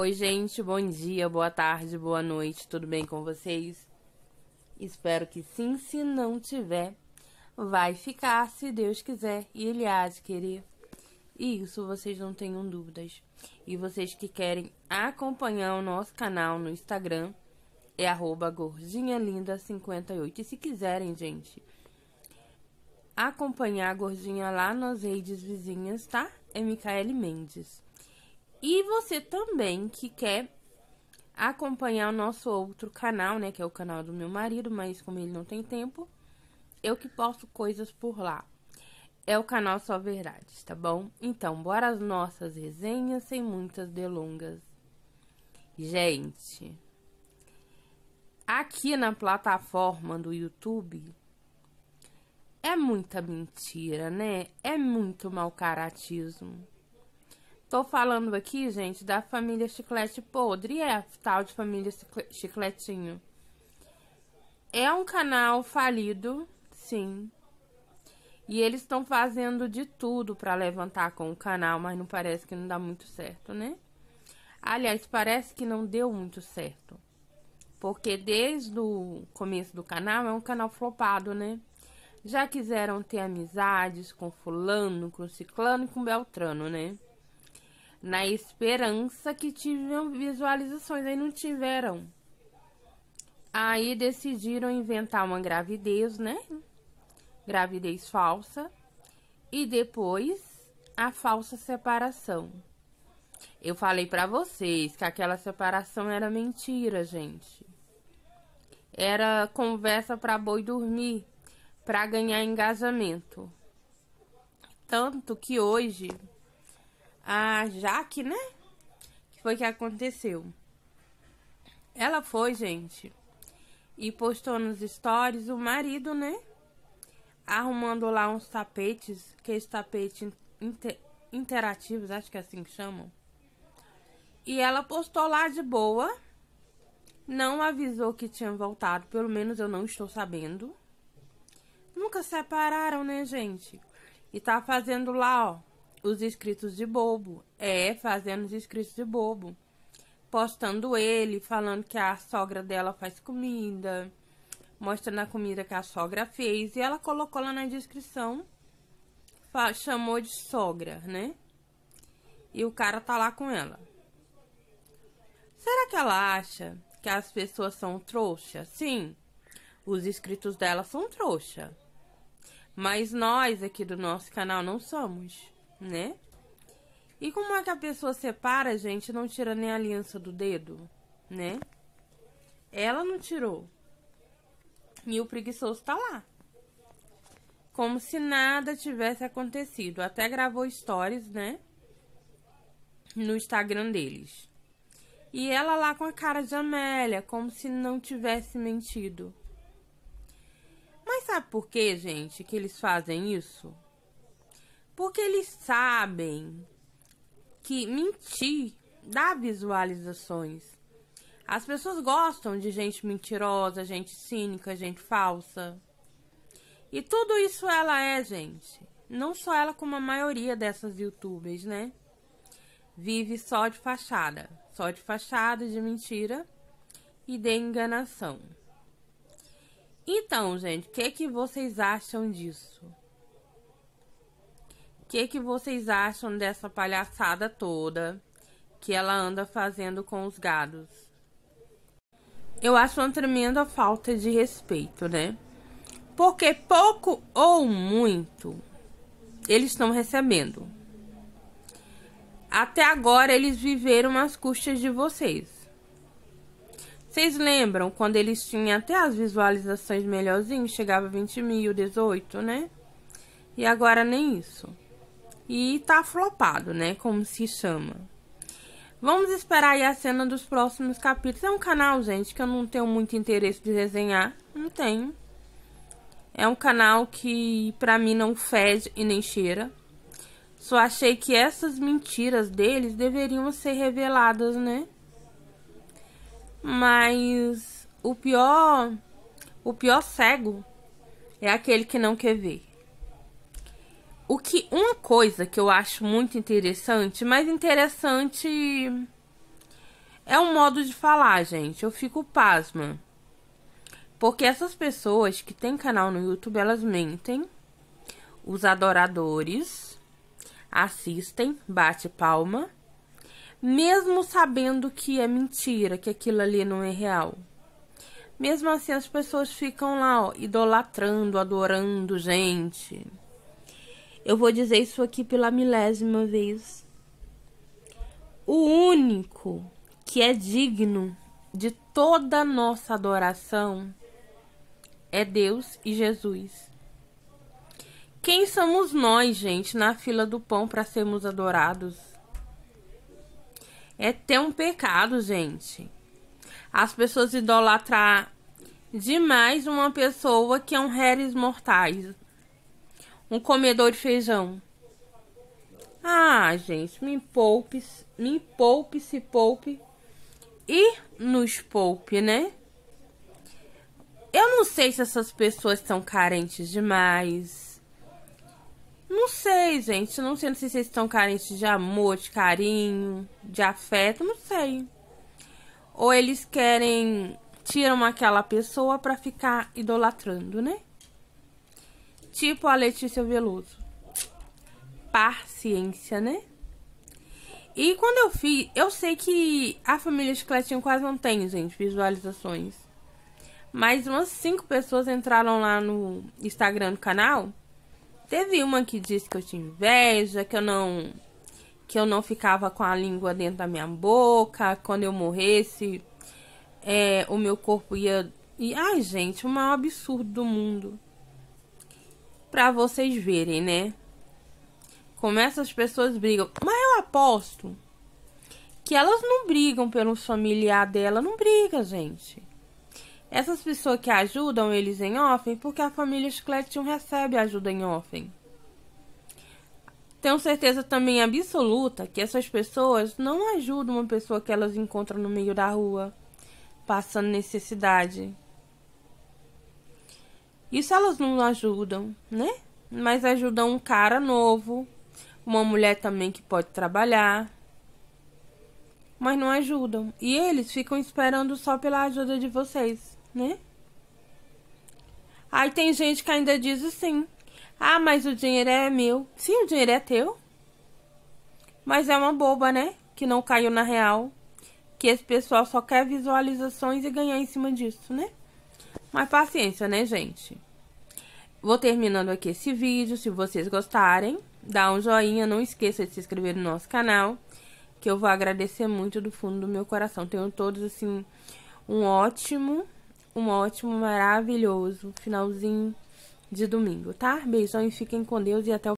Oi, gente, bom dia, boa tarde, boa noite, tudo bem com vocês? Espero que sim, se não tiver, vai ficar se Deus quiser e Ele há de querer. E isso vocês não tenham dúvidas. E vocês que querem acompanhar o nosso canal no Instagram, é gordinhalinda58. E se quiserem, gente, acompanhar a gordinha lá nas redes vizinhas, tá? É Micaele Mendes. E você também que quer acompanhar o nosso outro canal, né? Que é o canal do meu marido, mas como ele não tem tempo, eu que posto coisas por lá. É o canal Só Verdades, tá bom? Então, bora as nossas resenhas sem muitas delongas. Gente, aqui na plataforma do YouTube é muita mentira, né? É muito mau caratismo. Tô falando aqui, gente, da família Chiclete Podre, é a tal de família Chicletinho. É um canal falido, sim. E eles estão fazendo de tudo para levantar com o canal, mas não parece que não dá muito certo, né? Aliás, parece que não deu muito certo. Porque desde o começo do canal é um canal flopado, né? Já quiseram ter amizades com fulano, com ciclano e com beltrano, né? na esperança que tiveram visualizações, aí não tiveram. Aí decidiram inventar uma gravidez, né? Gravidez falsa. E depois a falsa separação. Eu falei para vocês que aquela separação era mentira, gente. Era conversa para boi dormir, para ganhar engajamento. Tanto que hoje a ah, Jaque, né? Que foi que aconteceu. Ela foi, gente, e postou nos stories o marido, né? Arrumando lá uns tapetes, que é esse tapete inter interativos, acho que é assim que chamam. E ela postou lá de boa. Não avisou que tinha voltado, pelo menos eu não estou sabendo. Nunca separaram, né, gente? E tá fazendo lá, ó, os escritos de bobo. É, fazendo os escritos de bobo. Postando ele, falando que a sogra dela faz comida, mostrando a comida que a sogra fez. E ela colocou lá na descrição, chamou de sogra, né? E o cara tá lá com ela. Será que ela acha que as pessoas são trouxas? Sim, os inscritos dela são trouxa. Mas nós aqui do nosso canal não somos né? E como é que a pessoa separa, gente, não tira nem a aliança do dedo, né? Ela não tirou. E o preguiçoso tá lá. Como se nada tivesse acontecido. Até gravou stories, né? No Instagram deles. E ela lá com a cara de Amélia, como se não tivesse mentido. Mas sabe por que, gente, que eles fazem isso? Porque eles sabem que mentir dá visualizações. As pessoas gostam de gente mentirosa, gente cínica, gente falsa. E tudo isso ela é, gente. Não só ela, como a maioria dessas youtubers, né? Vive só de fachada. Só de fachada, de mentira e de enganação. Então, gente, o que, que vocês acham disso? que que vocês acham dessa palhaçada toda que ela anda fazendo com os gados? Eu acho uma tremenda falta de respeito, né? Porque pouco ou muito eles estão recebendo. Até agora eles viveram às custas de vocês. Vocês lembram quando eles tinham até as visualizações melhorzinhas? Chegava 20 mil, 18, né? E agora nem isso e tá flopado, né? Como se chama. Vamos esperar aí a cena dos próximos capítulos. É um canal, gente, que eu não tenho muito interesse de desenhar. Não tenho. É um canal que pra mim não fede e nem cheira. Só achei que essas mentiras deles deveriam ser reveladas, né? Mas o pior, o pior cego é aquele que não quer ver. O que uma coisa que eu acho muito interessante, mas interessante é um modo de falar, gente. Eu fico pasma. Porque essas pessoas que têm canal no YouTube, elas mentem. Os adoradores assistem, bate palma, mesmo sabendo que é mentira, que aquilo ali não é real. Mesmo assim, as pessoas ficam lá, ó, idolatrando, adorando gente. Eu vou dizer isso aqui pela milésima vez. O único que é digno de toda nossa adoração é Deus e Jesus. Quem somos nós, gente, na fila do pão para sermos adorados? É ter um pecado, gente. As pessoas idolatram demais uma pessoa que é um réis mortais um comedor de feijão. Ah, gente, me poupe, me poupe, se poupe e nos poupe, né? Eu não sei se essas pessoas estão carentes demais. Não sei, gente. Não sei, não sei se estão carentes de amor, de carinho, de afeto, não sei. Ou eles querem tiram aquela pessoa para ficar idolatrando, né? Tipo a Letícia Veloso. Paciência, né? E quando eu fiz, eu sei que a família Chicletinho quase não tem, gente, visualizações. Mas umas cinco pessoas entraram lá no Instagram do canal. Teve uma que disse que eu tinha inveja, que eu não que eu não ficava com a língua dentro da minha boca, quando eu morresse, é, o meu corpo ia. E, ai, gente, o maior absurdo do mundo para vocês verem, né? Como essas pessoas brigam. Mas eu aposto que elas não brigam pelo familiar dela, não briga, gente. Essas pessoas que ajudam eles em offen, porque a família Scletion recebe ajuda em offen. Tenho certeza também absoluta que essas pessoas não ajudam uma pessoa que elas encontram no meio da rua, passando necessidade. Isso elas não ajudam, né? Mas ajudam um cara novo, uma mulher também que pode trabalhar. Mas não ajudam. E eles ficam esperando só pela ajuda de vocês, né? Aí tem gente que ainda diz assim: ah, mas o dinheiro é meu. Sim, o dinheiro é teu. Mas é uma boba, né? Que não caiu na real. Que esse pessoal só quer visualizações e ganhar em cima disso, né? Mas paciência, né, gente? Vou terminando aqui esse vídeo. Se vocês gostarem, dá um joinha. Não esqueça de se inscrever no nosso canal, que eu vou agradecer muito do fundo do meu coração. Tenham todos, assim, um ótimo, um ótimo, maravilhoso finalzinho de domingo, tá? Beijão e fiquem com Deus e até o